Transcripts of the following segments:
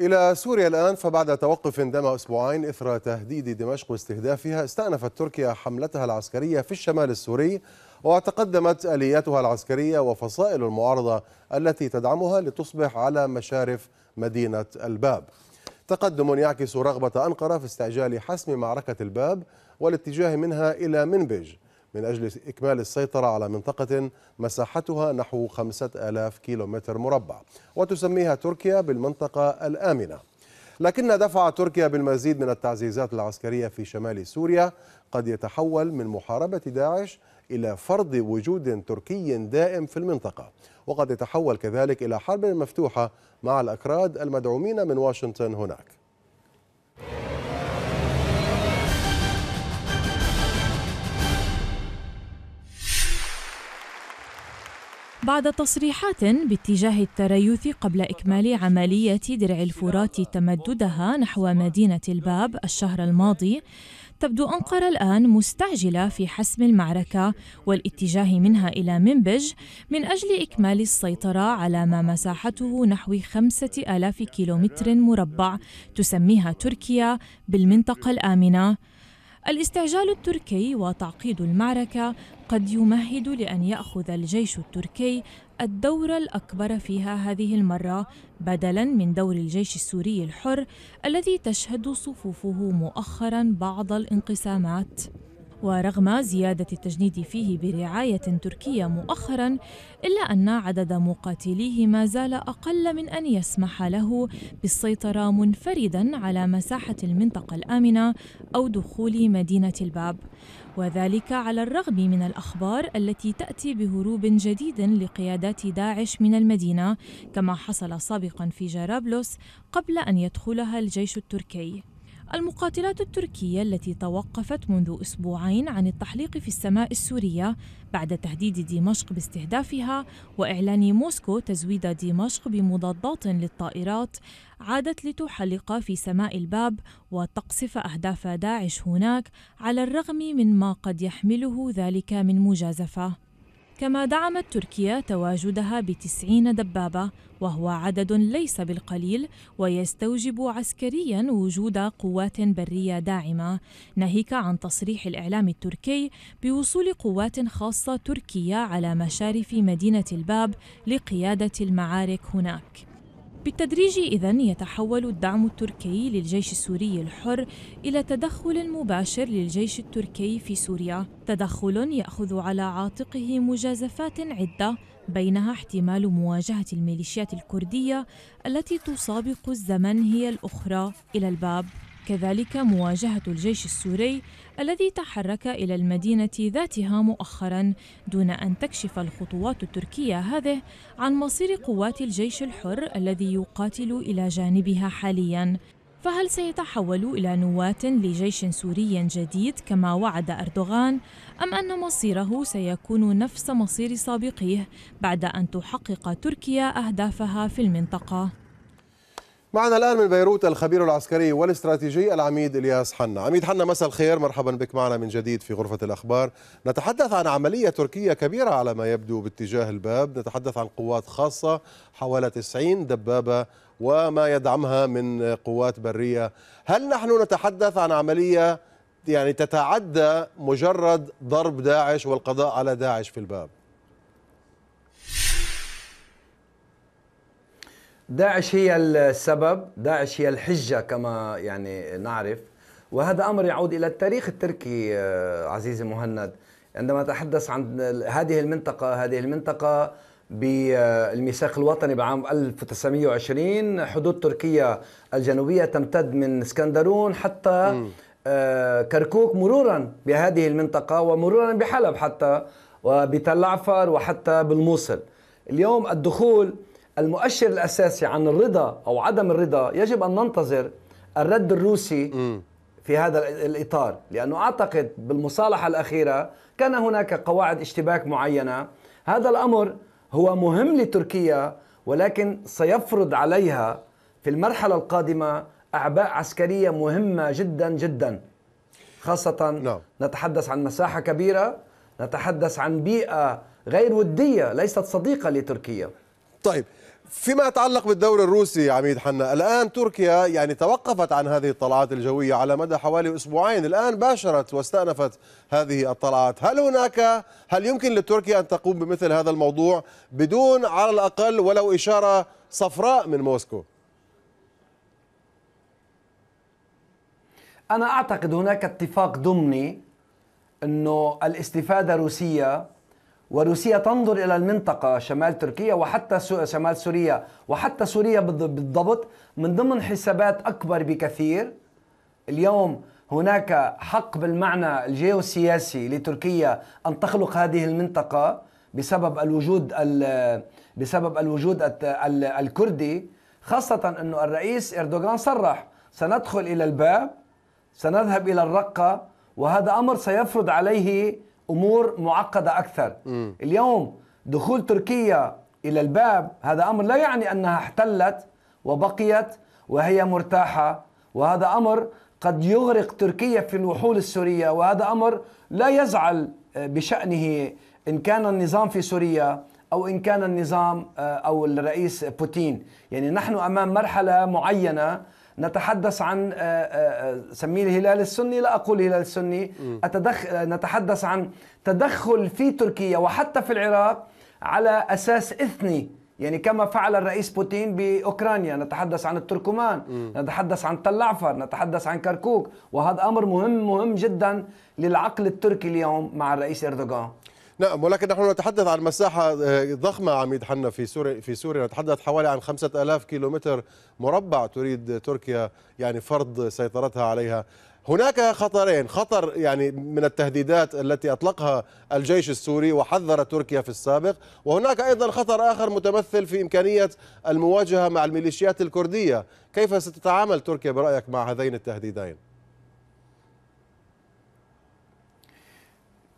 إلى سوريا الآن فبعد توقف دام أسبوعين إثر تهديد دمشق واستهدافها استأنفت تركيا حملتها العسكرية في الشمال السوري وتقدمت آلياتها العسكرية وفصائل المعارضة التي تدعمها لتصبح على مشارف مدينة الباب تقدم يعكس رغبة أنقرة في استعجال حسم معركة الباب والاتجاه منها إلى منبج من أجل إكمال السيطرة على منطقة مساحتها نحو 5000 كيلومتر مربع وتسميها تركيا بالمنطقة الآمنة لكن دفع تركيا بالمزيد من التعزيزات العسكرية في شمال سوريا قد يتحول من محاربة داعش إلى فرض وجود تركي دائم في المنطقة وقد يتحول كذلك إلى حرب مفتوحة مع الأكراد المدعومين من واشنطن هناك بعد تصريحات باتجاه التريث قبل إكمال عملية درع الفرات تمددها نحو مدينة الباب الشهر الماضي تبدو أنقرة الآن مستعجلة في حسم المعركة والاتجاه منها إلى منبج من أجل إكمال السيطرة على ما مساحته نحو خمسة آلاف كيلومتر مربع تسميها تركيا بالمنطقة الآمنة الاستعجال التركي وتعقيد المعركة قد يمهد لأن يأخذ الجيش التركي الدور الأكبر فيها هذه المرة بدلاً من دور الجيش السوري الحر الذي تشهد صفوفه مؤخراً بعض الانقسامات. ورغم زيادة التجنيد فيه برعاية تركية مؤخرا إلا أن عدد مقاتليه ما زال أقل من أن يسمح له بالسيطرة منفردا على مساحة المنطقة الآمنة أو دخول مدينة الباب وذلك على الرغم من الأخبار التي تأتي بهروب جديد لقيادات داعش من المدينة كما حصل سابقا في جرابلس قبل أن يدخلها الجيش التركي المقاتلات التركية التي توقفت منذ أسبوعين عن التحليق في السماء السورية بعد تهديد دمشق باستهدافها وإعلان موسكو تزويد دمشق بمضادات للطائرات عادت لتحلق في سماء الباب وتقصف أهداف داعش هناك على الرغم من ما قد يحمله ذلك من مجازفة كما دعمت تركيا تواجدها بتسعين دبابة وهو عدد ليس بالقليل ويستوجب عسكريا وجود قوات برية داعمة ناهيك عن تصريح الإعلام التركي بوصول قوات خاصة تركية على مشارف مدينة الباب لقيادة المعارك هناك بالتدريج إذا يتحول الدعم التركي للجيش السوري الحر إلى تدخل مباشر للجيش التركي في سوريا، تدخل يأخذ على عاتقه مجازفات عدة بينها احتمال مواجهة الميليشيات الكردية التي تسابق الزمن هي الأخرى إلى الباب. كذلك مواجهة الجيش السوري الذي تحرك إلى المدينة ذاتها مؤخرا دون أن تكشف الخطوات التركية هذه عن مصير قوات الجيش الحر الذي يقاتل إلى جانبها حاليا فهل سيتحول إلى نواة لجيش سوري جديد كما وعد أردوغان أم أن مصيره سيكون نفس مصير سابقيه بعد أن تحقق تركيا أهدافها في المنطقة؟ معنا الآن من بيروت الخبير العسكري والاستراتيجي العميد إلياس حنا عميد حنا مساء الخير مرحبا بك معنا من جديد في غرفة الأخبار نتحدث عن عملية تركية كبيرة على ما يبدو باتجاه الباب نتحدث عن قوات خاصة حوالي 90 دبابة وما يدعمها من قوات برية هل نحن نتحدث عن عملية يعني تتعدى مجرد ضرب داعش والقضاء على داعش في الباب داعش هي السبب داعش هي الحجة كما يعني نعرف وهذا أمر يعود إلى التاريخ التركي آه، عزيزي مهند عندما تحدث عن هذه المنطقة هذه المنطقة بالميثاق الوطني بعام 1920 حدود تركيا الجنوبية تمتد من اسكندرون حتى آه، كركوك مرورا بهذه المنطقة ومرورا بحلب حتى وبتل عفر وحتى بالموصل اليوم الدخول المؤشر الاساسي عن الرضا او عدم الرضا يجب ان ننتظر الرد الروسي م. في هذا الاطار لانه اعتقد بالمصالحه الاخيره كان هناك قواعد اشتباك معينه هذا الامر هو مهم لتركيا ولكن سيفرض عليها في المرحله القادمه اعباء عسكريه مهمه جدا جدا خاصه نعم. نتحدث عن مساحه كبيره نتحدث عن بيئه غير وديه ليست صديقه لتركيا طيب فيما يتعلق بالدور الروسي عميد حنا الآن تركيا يعني توقفت عن هذه الطلعات الجوية على مدى حوالي أسبوعين الآن باشرت واستأنفت هذه الطلعات هل هناك هل يمكن لتركيا أن تقوم بمثل هذا الموضوع بدون على الأقل ولو إشارة صفراء من موسكو أنا أعتقد هناك اتفاق ضمني أنه الاستفادة الروسيه وروسيا تنظر إلى المنطقة شمال تركيا وحتى شمال سوريا وحتى سوريا بالضبط من ضمن حسابات أكبر بكثير اليوم هناك حق بالمعنى الجيوسياسي لتركيا أن تخلق هذه المنطقة بسبب الوجود بسبب الوجود الكردي خاصة أنه الرئيس إردوغان صرح سندخل إلى الباب سنذهب إلى الرقة وهذا أمر سيفرض عليه امور معقده اكثر م. اليوم دخول تركيا الى الباب هذا امر لا يعني انها احتلت وبقيت وهي مرتاحه وهذا امر قد يغرق تركيا في الوحول السوريه وهذا امر لا يزعل آه، بشانه ان كان النظام في سوريا او ان كان النظام آه، او الرئيس بوتين يعني نحن امام مرحله معينه نتحدث عن آه، آه، آه، سميه الهلال السني لا أقول الهلال السني أتدخل نتحدث عن تدخل في تركيا وحتى في العراق على أساس إثني يعني كما فعل الرئيس بوتين باوكرانيا نتحدث عن التركمان م. نتحدث عن تلعفر نتحدث عن كركوك وهذا امر مهم مهم جدا للعقل التركي اليوم مع الرئيس اردوغان نعم ولكن نحن نتحدث عن مساحة آه، ضخمة عميد حنا في سوريا في سوريا نتحدث حوالي عن 5000 كيلومتر مربع تريد تركيا يعني فرض سيطرتها عليها هناك خطرين خطر يعني من التهديدات التي أطلقها الجيش السوري وحذر تركيا في السابق وهناك أيضا خطر آخر متمثل في إمكانية المواجهة مع الميليشيات الكردية كيف ستتعامل تركيا برأيك مع هذين التهديدين؟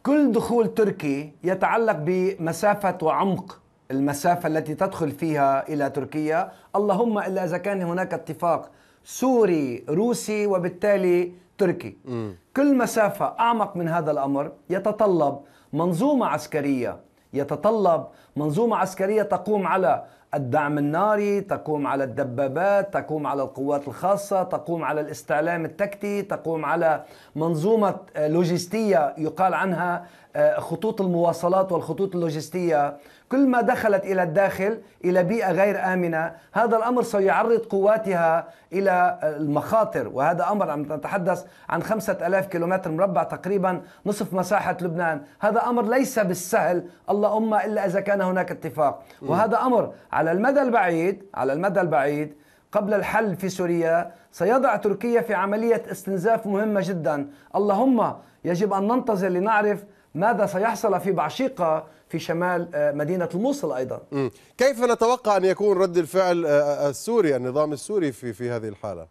كل دخول تركي يتعلق بمسافة وعمق المسافة التي تدخل فيها إلى تركيا اللهم إلا إذا كان هناك اتفاق سوري روسي وبالتالي تركي م. كل مسافة أعمق من هذا الأمر يتطلب منظومة عسكرية يتطلب منظومة عسكرية تقوم على الدعم الناري تقوم على الدبابات تقوم على القوات الخاصة تقوم على الاستعلام التكتي تقوم على منظومة آه، لوجستية يقال عنها آه، خطوط المواصلات والخطوط اللوجستية كل ما دخلت إلى الداخل إلى بيئة غير آمنة هذا الأمر سيعرض قواتها إلى المخاطر وهذا أمر عم نتحدث عن خمسة ألاف كيلومتر مربع تقريبا نصف مساحة لبنان هذا أمر ليس بالسهل اللهم إلا إذا كان هناك اتفاق وهذا أمر على المدى البعيد على المدى البعيد قبل الحل في سوريا سيضع تركيا في عملية استنزاف مهمة جدا اللهم يجب أن ننتظر لنعرف ماذا سيحصل في بعشيقة في شمال آه، مدينة الموصل أيضا كيف نتوقع أن يكون رد الفعل آه، آه، السوري النظام السوري في, في هذه الحالة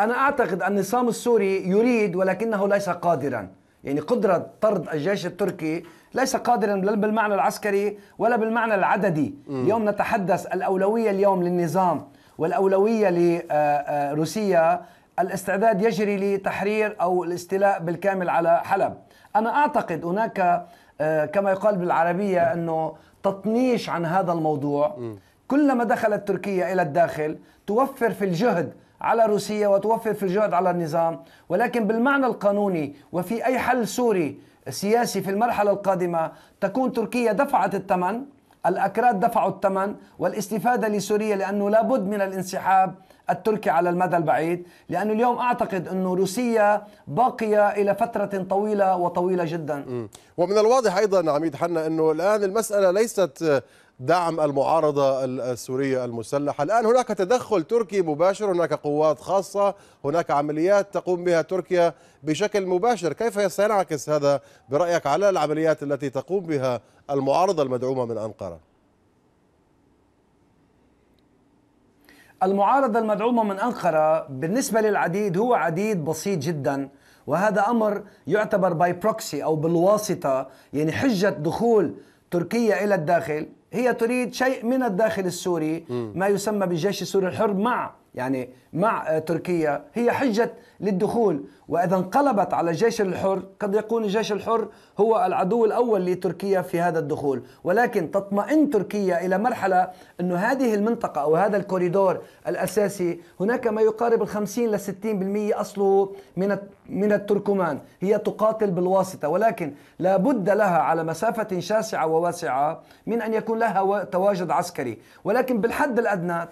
أنا أعتقد أن النظام السوري يريد ولكنه ليس قادرا يعني قدرة طرد الجيش التركي ليس قادرا لا بالمعنى العسكري ولا بالمعنى العددي م. اليوم نتحدث الأولوية اليوم للنظام والأولوية لروسيا الاستعداد يجري لتحرير او الاستيلاء بالكامل على حلب انا اعتقد هناك آه، كما يقال بالعربيه انه تطنيش عن هذا الموضوع كلما دخلت تركيا الى الداخل توفر في الجهد على روسيا وتوفر في الجهد على النظام ولكن بالمعنى القانوني وفي اي حل سوري سياسي في المرحله القادمه تكون تركيا دفعت الثمن الاكراد دفعوا الثمن والاستفاده لسوريا لانه لابد من الانسحاب التركي على المدى البعيد لأنه اليوم أعتقد أن روسيا باقية إلى فترة طويلة وطويلة جدا ومن الواضح أيضا عميد حنا أنه الآن المسألة ليست دعم المعارضة السورية المسلحة الآن هناك تدخل تركي مباشر هناك قوات خاصة هناك عمليات تقوم بها تركيا بشكل مباشر كيف سينعكس هذا برأيك على العمليات التي تقوم بها المعارضة المدعومة من أنقرة المعارضة المدعومة من أنقرة بالنسبة للعديد هو عديد بسيط جدا وهذا أمر يعتبر باي بروكسي أو بالواسطة يعني حجة دخول تركيا إلى الداخل هي تريد شيء من الداخل السوري ما يسمى بالجيش السوري الحر مع يعني مع آه، تركيا هي حجة للدخول وإذا انقلبت على الجيش الحر قد يكون الجيش الحر هو العدو الأول لتركيا في هذا الدخول ولكن تطمئن تركيا إلى مرحلة أن هذه المنطقة أو هذا الكوريدور الأساسي هناك ما يقارب الخمسين لستين بالمية أصله من من التركمان هي تقاتل بالواسطة ولكن لا بد لها على مسافة شاسعة وواسعة من أن يكون لها تواجد عسكري ولكن بالحد الأدنى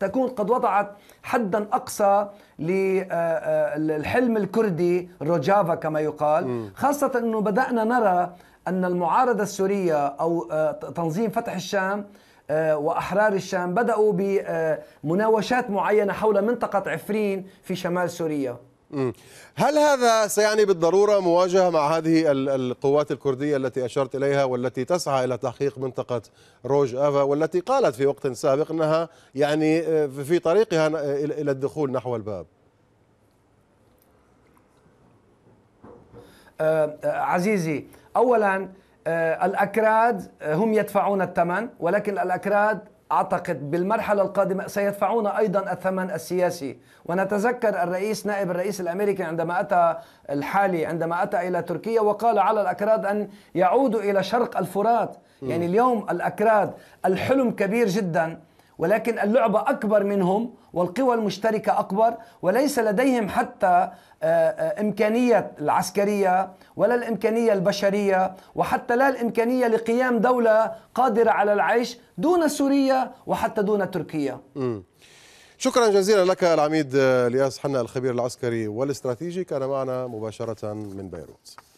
تكون قد وضعت حدا اقصى للحلم آه، آه، الكردي روجافا كما يقال خاصه انه بدانا نرى ان المعارضه السوريه او آه، تنظيم فتح الشام واحرار الشام بداوا بمناوشات معينه حول منطقه عفرين في شمال سوريا هل هذا سيعني بالضرورة مواجهة مع هذه القوات الكردية التي أشرت إليها والتي تسعى إلى تحقيق منطقة روج أفا والتي قالت في وقت سابق أنها يعني آه، في طريقها إلى الدخول نحو الباب آه، آه، عزيزي أولا الأكراد هم يدفعون الثمن ولكن الأكراد اعتقد بالمرحله القادمه سيدفعون ايضا الثمن السياسي ونتذكر الرئيس نائب الرئيس الامريكي عندما اتى الحالي عندما اتى الى تركيا وقال على الاكراد ان يعودوا الى شرق الفرات يعني اليوم الاكراد الحلم كبير جدا ولكن اللعبة أكبر منهم والقوى المشتركة أكبر وليس لديهم حتى آه، آه، إمكانية العسكرية ولا الإمكانية البشرية وحتى لا الإمكانية لقيام دولة قادرة على العيش دون سوريا وحتى دون تركيا م. شكرا جزيلا لك العميد آه، الياس حنا الخبير العسكري والاستراتيجي كان معنا مباشرة من بيروت